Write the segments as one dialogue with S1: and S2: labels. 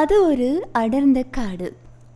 S1: அது ஒரு அடர்ந்த காடு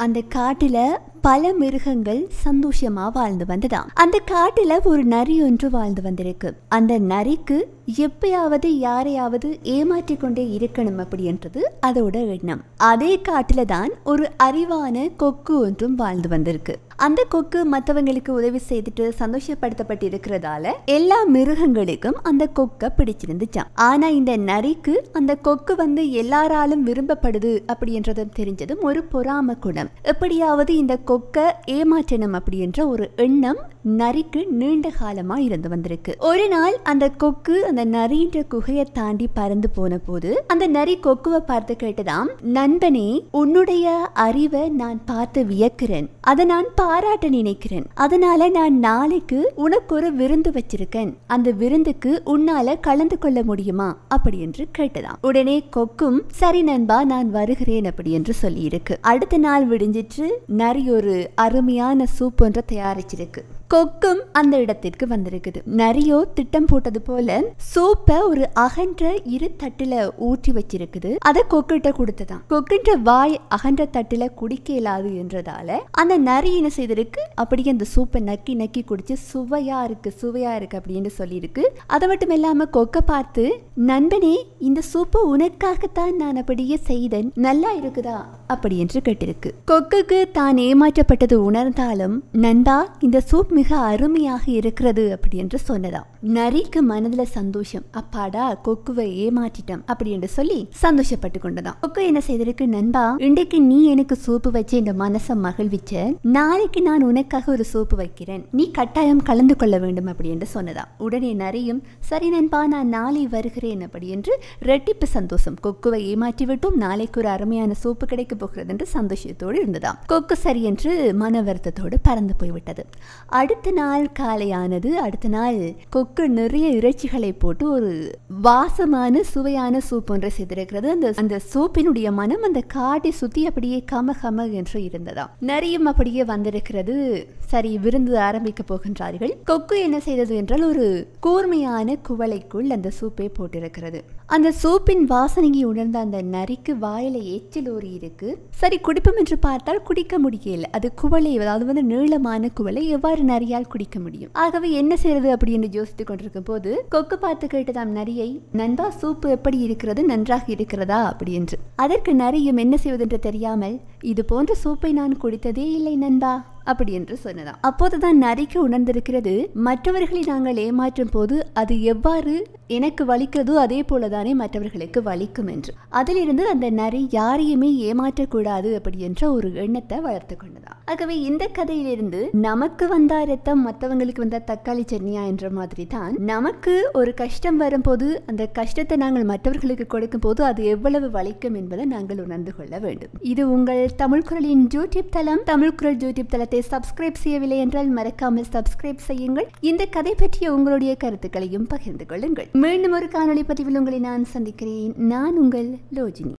S1: அந்த காட்டில பல மிருகங்கள் சந்தோஷமா வாழ்ந்து வந்ததாம் அந்த காட்டுல ஒரு நரி ஒன்று வாழ்ந்து வந்திருக்கு அந்த நரிக்கு எப்பயாவது யாரையாவது ஏமாற்றி கொண்டே இருக்கணும் அப்படின்றது அதோட எண்ணம் அதே காட்டுல தான் ஒரு அறிவான கொக்கு ஒன்றும் வாழ்ந்து வந்திருக்கு அந்த கொக்கு மற்றவங்களுக்கு உதவி செய்துட்டு சந்தோஷப்படுத்தப்பட்டிருக்கிறதால எல்லா மிருகங்களுக்கும் அந்த கொக்கை பிடிச்சிருந்துச்சான் ஆனா இந்த நரிக்கு அந்த கொக்கு வந்து எல்லாராலும் விரும்பப்படுது அப்படின்றதும் தெரிஞ்சதும் ஒரு பொறாம குணம் எப்படியாவது இந்த கொக்கை ஏமாற்றணும் அப்படின்ற ஒரு எண்ணம் நரிக்கு நீண்ட காலமாக இருந்து வந்திருக்கு ஒரு நாள் அந்த கொக்கு அந்த நரின்ற குகையை தாண்டி பறந்து போன போது அந்த நரி கொக்குவை பார்த்து கேட்டதாம் நண்பனே உன்னுடைய அறிவை நான் பார்த்து வியக்கிறேன் அதை நான் பாராட்ட நினைக்கிறேன் அதனால நான் நாளைக்கு உனக்கு ஒரு விருந்து வச்சிருக்கேன் அந்த விருந்துக்கு உன்னால கலந்து கொள்ள முடியுமா அப்படி என்று கேட்டதாம் உடனே கொக்கும் சரி நண்பா நான் வருகிறேன் அப்படி என்று சொல்லி இருக்கு அடுத்த நாள் விடிஞ்சிட்டு நரி ஒரு அருமையான சூப் ஒன்றை தயாரிச்சிருக்கு கொக்கும் அந்த இடத்திற்கு வந்திருக்குது நரியோ திட்டம் போட்டது போல சோப்ப ஒரு அகன்ற இரு தட்டுல ஊற்றி வச்சிருக்குது அதை கொக்கிட்ட கொடுத்ததான் கொக்கின்ற வாய் அகன்ற தட்டுல குடிக்க இயலாது என்றதால அந்த நரி என்ன செய்திருக்கு அப்படியே அந்த சூப்பை நக்கி நக்கி குடிச்சு சுவையா இருக்கு சுவையா இருக்கு அப்படின்னு சொல்லியிருக்கு அது மட்டும் இல்லாம கொக்க பார்த்து நண்பனே இந்த சூப்பை உனக்காகத்தான் நான் அப்படியே செய்தேன் நல்லா இருக்குதா அப்படி என்று கேட்டிருக்கு கொக்குக்கு தான் ஏமாற்றப்பட்டது உணர்ந்தாலும் நண்பா இந்த சூப் மிக அருமையாக இருக்கிறது அப்படி என்று சொன்னதாம் நரிக்கு மனதுல சந்தோஷம் அப்பாடா கொக்குவை ஏமாற்றிட்டோம் அப்படி என்று சொல்லி சந்தோஷப்பட்டு கொண்டதான் கொக்கு என்ன செய்திருக்கு நண்பா இன்றைக்கு நீ எனக்கு சோப்பு வச்சு இந்த மனசை மகிழ்விச்ச நாளைக்கு நான் உனக்காக ஒரு சோப்பு வைக்கிறேன் நீ கட்டாயம் கலந்து கொள்ள வேண்டும் அப்படி என்று சொன்னதாம் உடனே நரியும் சரி நண்பா நான் நாளை வருகிறேன் அப்படி என்று ரெட்டிப்பு சந்தோஷம் கொக்குவை ஏமாற்றி விட்டும் நாளைக்கு ஒரு அருமையான சோப்பு கிடைக்க போகிறது என்று சந்தோஷத்தோடு இருந்ததாம் கொக்கு சரி என்று மன வருத்தத்தோடு பறந்து போய்விட்டது அடுத்த நாள் காலையானது அடுத்த நாள் கொக்கு நிறைய இறைச்சிகளை போட்டு ஒரு வாசமான சுவையான சூப் ஒன்றை செய்திருக்கிறது அந்த அந்த சூப்பினுடைய மனம் அந்த காட்டை சுத்தி அப்படியே கம கம என்று இருந்ததா நரியும் அப்படியே வந்திருக்கிறது சரி விருந்து ஆரம்பிக்க போகின்றார்கள் கொக்கு என்ன செய்தது என்றால் ஒரு கூர்மையான குவளைக்குள் அந்த சூப்பை போட்டிருக்கிறது அந்த சூப்பின் வாசனையை உணர்ந்த அந்த நரிக்கு வாயில எச்சில் ஊறி இருக்கு சரி குடிப்போம் என்று பார்த்தால் குடிக்க முடியல அது குவளை அதாவது வந்து நீளமான குவளை எவ்வாறு நரியால் குடிக்க முடியும் ஆகவே என்ன செய்யறது என்று யோசித்துக் கொண்டிருக்கும் போது கொக்கு பார்த்து கேட்டதாம் நரியை நண்பா சூப்பு எப்படி இருக்கிறது நன்றாக இருக்கிறதா அப்படி என்று அதற்கு நரியும் என்ன செய்வதென்று தெரியாமல் இது போன்ற சூப்பை நான் குடித்ததே இல்லை நண்பா அப்படி என்று சொன்னதாம் அப்போதுதான் நரிக்கு உணர்ந்திருக்கிறது மற்றவர்களை நாங்கள் ஏமாற்றும் போது அது எவ்வாறு எனக்கு வலிக்கிறதோ அதே போலதானே மற்றவர்களுக்கு வலிக்கும் என்று அதிலிருந்து அந்த நரி யாரையுமே ஏமாற்றக்கூடாது அப்படி என்ற ஒரு எண்ணத்தை வளர்த்து கொண்டதாம் ஆகவே இந்த கதையிலிருந்து நமக்கு வந்த ரத்தம் மற்றவங்களுக்கு வந்த தக்காளி சட்னியா என்ற மாதிரி தான் நமக்கு ஒரு கஷ்டம் வரும்போது அந்த கஷ்டத்தை நாங்கள் மற்றவர்களுக்கு கொடுக்கும் போது அது எவ்வளவு வலிக்கும் என்பதை நாங்கள் உணர்ந்து கொள்ள வேண்டும் இது உங்கள் தமிழ் குரலின் யூடியூப் தளம் தமிழ் குரல் யூடியூப் தளத்தை சேனலுக்கு சப்ஸ்கிரைப் செய்யவில்லை என்றால் மறக்காமல் சப்ஸ்கிரைப் செய்யுங்கள் இந்த கதை பற்றிய உங்களுடைய கருத்துக்களையும் பகிர்ந்து கொள்ளுங்கள் மீண்டும் ஒரு காணொலி பதிவில் உங்களை நான் சந்திக்கிறேன் நான் உங்கள் லோஜினி